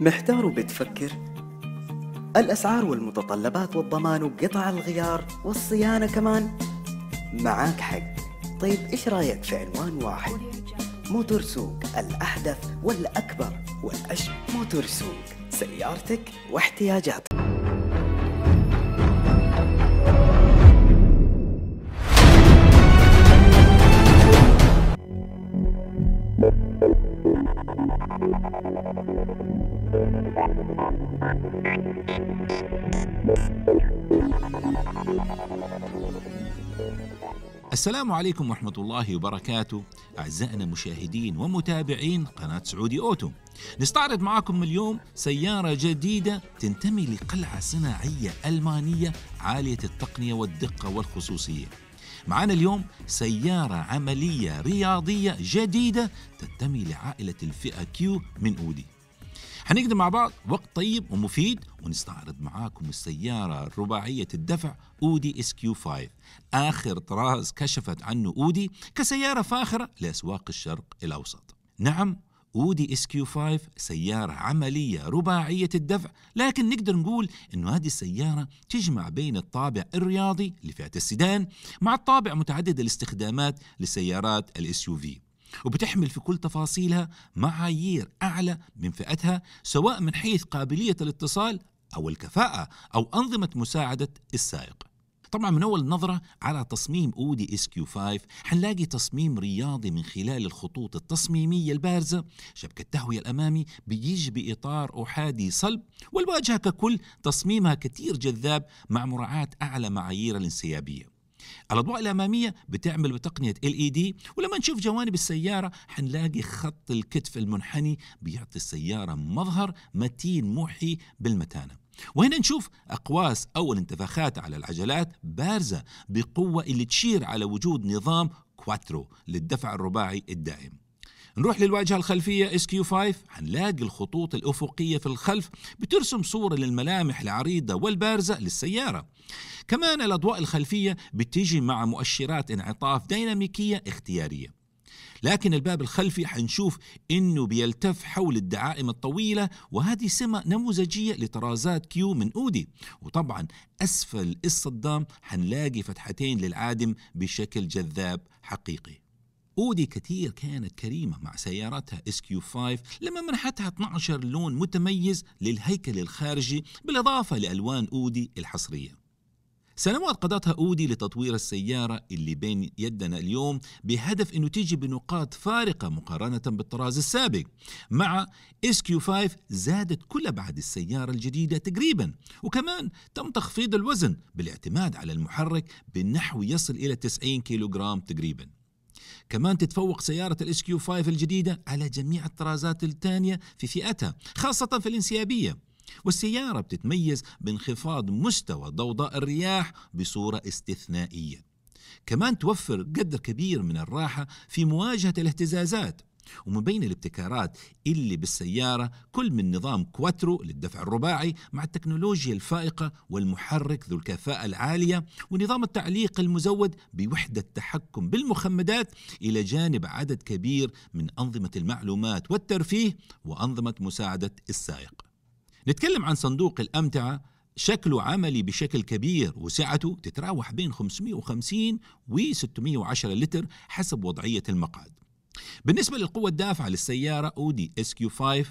محتار وبتفكر الأسعار والمتطلبات والضمان وقطع الغيار والصيانة كمان معاك حق طيب إيش رأيك في عنوان واحد موتور سوق الأحدث والأكبر والأشهر موتور سوق سيارتك واحتياجاتك السلام عليكم ورحمة الله وبركاته أعزائنا مشاهدين ومتابعين قناة سعودي أوتو نستعرض معكم اليوم سيارة جديدة تنتمي لقلعة صناعية ألمانية عالية التقنية والدقة والخصوصية معنا اليوم سيارة عملية رياضية جديدة تنتمي لعائلة الفئة كيو من أودي حنقضي مع بعض وقت طيب ومفيد ونستعرض معاكم السيارة الرباعية الدفع أودي اس كيو 5 آخر طراز كشفت عنه أودي كسيارة فاخرة لأسواق الشرق الأوسط نعم اودي اس كيو 5 سيارة عملية رباعية الدفع لكن نقدر نقول انه هذه السيارة تجمع بين الطابع الرياضي لفئة السيدان مع الطابع متعدد الاستخدامات لسيارات الاس يو في وبتحمل في كل تفاصيلها معايير أعلى من فئتها سواء من حيث قابلية الاتصال أو الكفاءة أو أنظمة مساعدة السائق طبعا من أول نظرة على تصميم أودي اس كيو 5 حنلاقي تصميم رياضي من خلال الخطوط التصميمية البارزة شبكة التهوية الأمامي بيجي بإطار أحادي صلب والواجهة ككل تصميمها كثير جذاب مع مراعاة أعلى معايير الانسيابية الاضواء الاماميه بتعمل بتقنيه ال اي دي ولما نشوف جوانب السياره حنلاقي خط الكتف المنحني بيعطي السياره مظهر متين محي بالمتانه وهنا نشوف اقواس او الانتفاخات على العجلات بارزه بقوه اللي تشير على وجود نظام كواترو للدفع الرباعي الدائم نروح للواجهة الخلفية SQ5 حنلاقي الخطوط الأفقية في الخلف بترسم صورة للملامح العريضة والبارزة للسيارة كمان الأضواء الخلفية بتيجي مع مؤشرات انعطاف ديناميكية اختيارية لكن الباب الخلفي حنشوف انه بيلتف حول الدعائم الطويله وهذه سمه نموذجيه لطرازات كيو من اودي وطبعا اسفل الصدام حنلاقي فتحتين للعادم بشكل جذاب حقيقي اودي كثير كانت كريمه مع سيارتها اس كيو 5 لما منحتها 12 لون متميز للهيكل الخارجي بالاضافه لالوان اودي الحصريه سنوات قضتها أودي لتطوير السيارة اللي بين يدنا اليوم بهدف أنه تيجي بنقاط فارقة مقارنة بالطراز السابق مع اس كيو 5 زادت كل بعد السيارة الجديدة تقريبا وكمان تم تخفيض الوزن بالاعتماد على المحرك بنحو يصل إلى 90 كيلوغرام تقريبا كمان تتفوق سيارة الاس كيو 5 الجديدة على جميع الطرازات الثانية في فئتها خاصة في الانسيابية والسيارة بتتميز بانخفاض مستوى ضوضاء الرياح بصورة استثنائية كمان توفر قدر كبير من الراحة في مواجهة الاهتزازات ومن بين الابتكارات اللي بالسيارة كل من نظام كواترو للدفع الرباعي مع التكنولوجيا الفائقة والمحرك ذو الكفاءة العالية ونظام التعليق المزود بوحدة تحكم بالمخمدات إلى جانب عدد كبير من أنظمة المعلومات والترفيه وأنظمة مساعدة السائق نتكلم عن صندوق الأمتعة شكله عملي بشكل كبير وسعته تتراوح بين 550 و 610 لتر حسب وضعية المقعد بالنسبة للقوة الدافعة للسيارة أودي اس كيو 5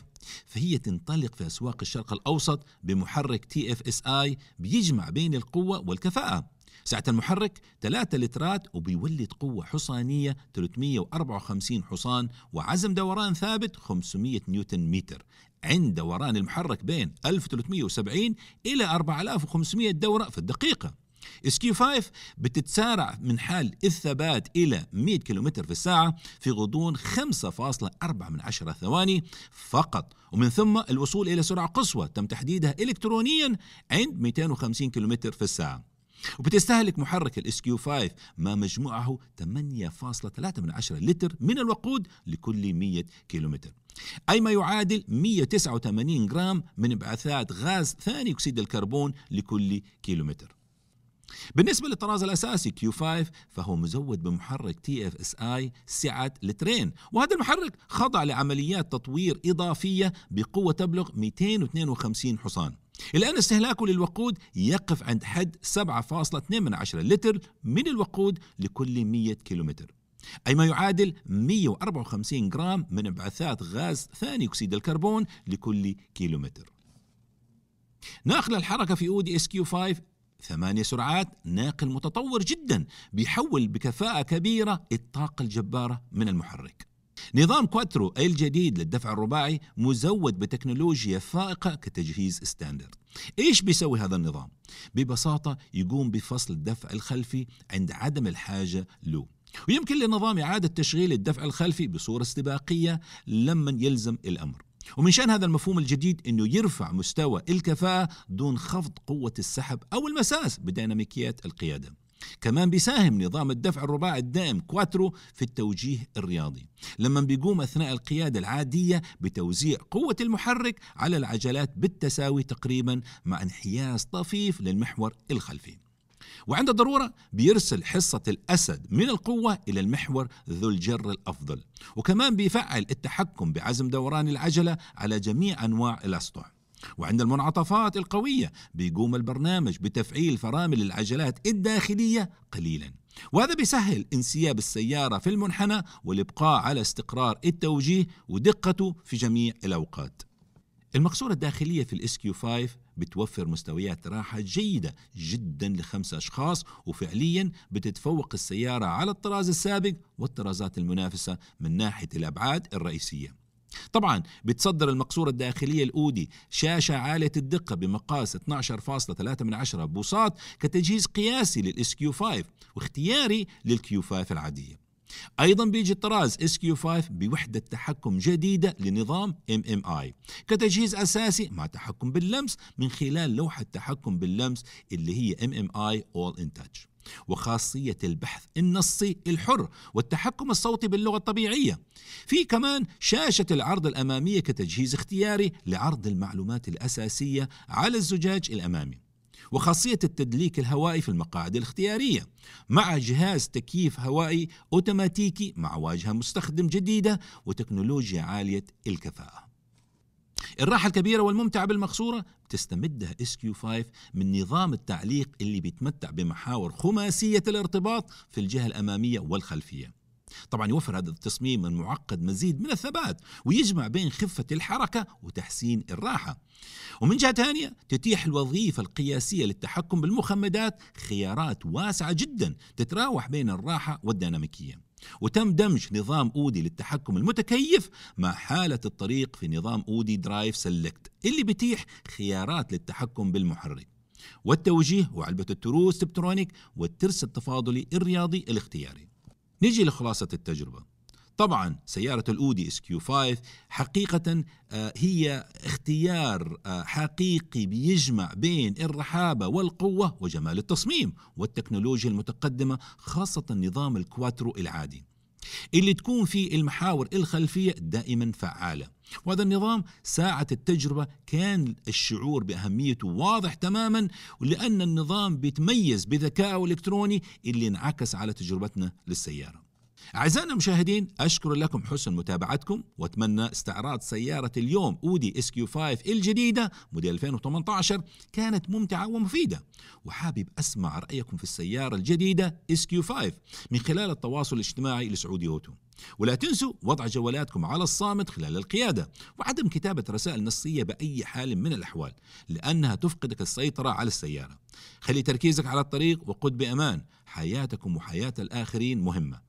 فهي تنطلق في أسواق الشرق الأوسط بمحرك تي اف اس اي بيجمع بين القوة والكفاءة سعة المحرك 3 لترات وبيولد قوة حصانية 354 حصان وعزم دوران ثابت 500 نيوتن متر عند دوران المحرك بين 1370 إلى 4500 دورة في الدقيقة كيو 5 بتتسارع من حال الثبات إلى 100 كيلومتر في الساعة في غضون 5.4 من عشرة ثواني فقط ومن ثم الوصول إلى سرعة قصوى تم تحديدها إلكترونيا عند 250 كيلومتر في الساعة وبتستهلك محرك الاس كيو 5 ما مجموعه 8.3 من عشرة لتر من الوقود لكل 100 كيلومتر أي ما يعادل 189 جرام من انبعاثات غاز ثاني أكسيد الكربون لكل كيلومتر بالنسبة للطراز الأساسي Q5 فهو مزود بمحرك TFSI سعة لترين وهذا المحرك خضع لعمليات تطوير إضافية بقوة تبلغ 252 حصان الآن استهلاكه للوقود يقف عند حد 7.2 من عشرة لتر من الوقود لكل 100 كيلومتر أي ما يعادل 154 جرام من انبعاثات غاز ثاني أكسيد الكربون لكل كيلومتر ناقل الحركة في أودي اس كيو 5 ثمانية سرعات ناقل متطور جدا بيحول بكفاءة كبيرة الطاقة الجبارة من المحرك نظام كواترو الجديد للدفع الرباعي مزود بتكنولوجيا فائقة كتجهيز ستاندرد ايش بيسوي هذا النظام؟ ببساطة يقوم بفصل الدفع الخلفي عند عدم الحاجة له ويمكن للنظام إعادة تشغيل الدفع الخلفي بصورة استباقية لما يلزم الأمر ومن شأن هذا المفهوم الجديد أنه يرفع مستوى الكفاءة دون خفض قوة السحب أو المساس بديناميكيات القيادة كمان بيساهم نظام الدفع الرباعي الدائم كواترو في التوجيه الرياضي لما بيقوم أثناء القيادة العادية بتوزيع قوة المحرك على العجلات بالتساوي تقريبا مع انحياز طفيف للمحور الخلفي وعند ضرورة بيرسل حصة الأسد من القوة إلى المحور ذو الجر الأفضل وكمان بيفعل التحكم بعزم دوران العجلة على جميع أنواع الأسطح وعند المنعطفات القوية بيقوم البرنامج بتفعيل فرامل العجلات الداخلية قليلا وهذا بيسهل انسياب السيارة في المنحنى والإبقاء على استقرار التوجيه ودقته في جميع الأوقات المقصورة الداخلية في الاس كيو 5 بتوفر مستويات راحة جيدة جدا لخمسة أشخاص وفعليا بتتفوق السيارة على الطراز السابق والطرازات المنافسة من ناحية الأبعاد الرئيسية طبعا بتصدر المقصورة الداخلية الأودي شاشة عالية الدقة بمقاس 12.3 من عشرة بوصات كتجهيز قياسي للاس كيو 5 واختياري للكيو 5 العادية ايضا بيجي الطراز اس كيو 5 بوحده تحكم جديده لنظام ام ام اي كتجهيز اساسي مع تحكم باللمس من خلال لوحه تحكم باللمس اللي هي ام ام اي اول ان تاتش وخاصية البحث النصي الحر والتحكم الصوتي باللغة الطبيعية في كمان شاشة العرض الأمامية كتجهيز اختياري لعرض المعلومات الأساسية على الزجاج الأمامي وخاصية التدليك الهوائي في المقاعد الاختيارية مع جهاز تكييف هوائي أوتوماتيكي مع واجهة مستخدم جديدة وتكنولوجيا عالية الكفاءة الراحة الكبيرة والممتعة بالمقصورة تستمدها اس كيو 5 من نظام التعليق اللي بيتمتع بمحاور خماسية الارتباط في الجهة الأمامية والخلفية طبعا يوفر هذا التصميم المعقد مزيد من الثبات ويجمع بين خفة الحركة وتحسين الراحة ومن جهة ثانية تتيح الوظيفة القياسية للتحكم بالمخمدات خيارات واسعة جدا تتراوح بين الراحة والديناميكية وتم دمج نظام اودي للتحكم المتكيف مع حاله الطريق في نظام اودي درايف سيلكت اللي بتيح خيارات للتحكم بالمحرك والتوجيه وعلبه التروس الكترونيك والترس التفاضلي الرياضي الاختياري نجي لخلاصه التجربه طبعا سيارة الأودي اس كيو 5 حقيقة آه، هي اختيار آه، حقيقي بيجمع بين الرحابة والقوة وجمال التصميم والتكنولوجيا المتقدمة خاصة نظام الكواترو العادي اللي تكون فيه المحاور الخلفية دائما فعالة وهذا النظام ساعة التجربة كان الشعور بأهميته واضح تماما لأن النظام بيتميز بذكائه الإلكتروني اللي انعكس على تجربتنا للسيارة أعزائنا المشاهدين أشكر لكم حسن متابعتكم وأتمنى استعراض سيارة اليوم أودي اس كيو 5 الجديدة موديل 2018 كانت ممتعة ومفيدة وحابب أسمع رأيكم في السيارة الجديدة اس كيو 5 من خلال التواصل الاجتماعي لسعودي أوتو ولا تنسوا وضع جوالاتكم على الصامت خلال القيادة وعدم كتابة رسائل نصية بأي حال من الأحوال لأنها تفقدك السيطرة على السيارة خلي تركيزك على الطريق وقد بأمان حياتكم وحياة الآخرين مهمة